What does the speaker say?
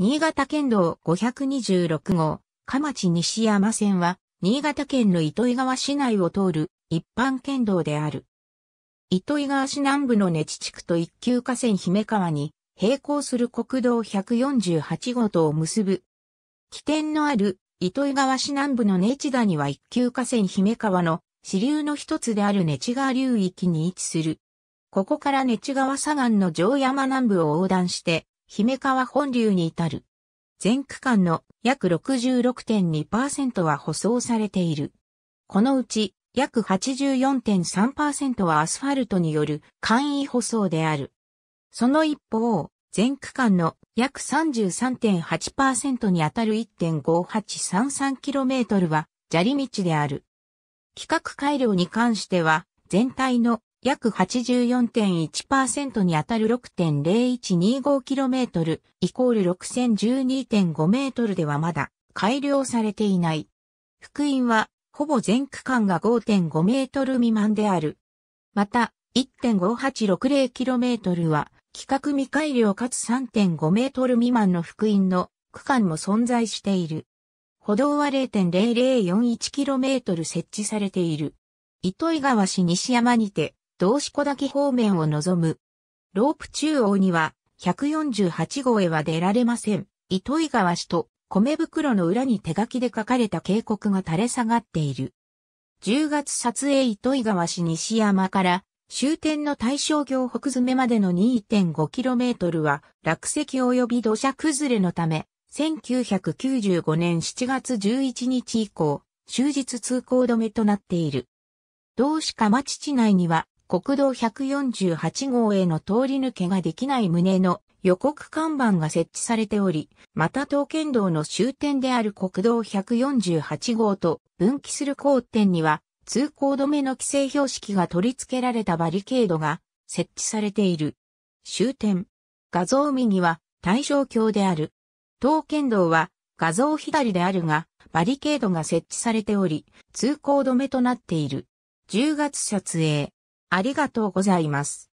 新潟県道526号、河町西山線は、新潟県の糸魚川市内を通る一般県道である。糸魚川市南部の根地地区と一級河川姫川に並行する国道148号とを結ぶ。起点のある糸魚川市南部の根地谷は一級河川姫川の支流の一つである根地川流域に位置する。ここから根地川左岸の城山南部を横断して姫川本流に至る。全区間の約66.2%は舗装されている。このうち約84.3%はアスファルトによる簡易舗装である。その一方、全区間の約33.8%にあたる 1.5833km は砂利道である。規格改良に関しては、全体の約84.1%に当たる 6.0125km イコール 6012.5m ではまだ改良されていない。福音はほぼ全区間が5.5メートル未満である。また、1.5860km は規格未改良かつ3.5メートル未満の福音の区間も存在している。歩道は 0.0041km 設置されている。糸井川市西山にて同志小滝方面を望む。ロープ中央には、148号へは出られません。糸井川市と米袋の裏に手書きで書かれた警告が垂れ下がっている。10月撮影糸井川市西山から終点の大正行北詰までの 2.5km は落石及び土砂崩れのため、1995年7月11日以降、終日通行止めとなっている。同志下町地内には国道148号への通り抜けができない旨の予告看板が設置されており、また東県道の終点である国道148号と分岐する交点には、通行止めの規制標識が取り付けられたバリケードが設置されている。終点。画像右は対象橋である。東県道は画像左であるが、バリケードが設置されており、通行止めとなっている。10月撮影。ありがとうございます。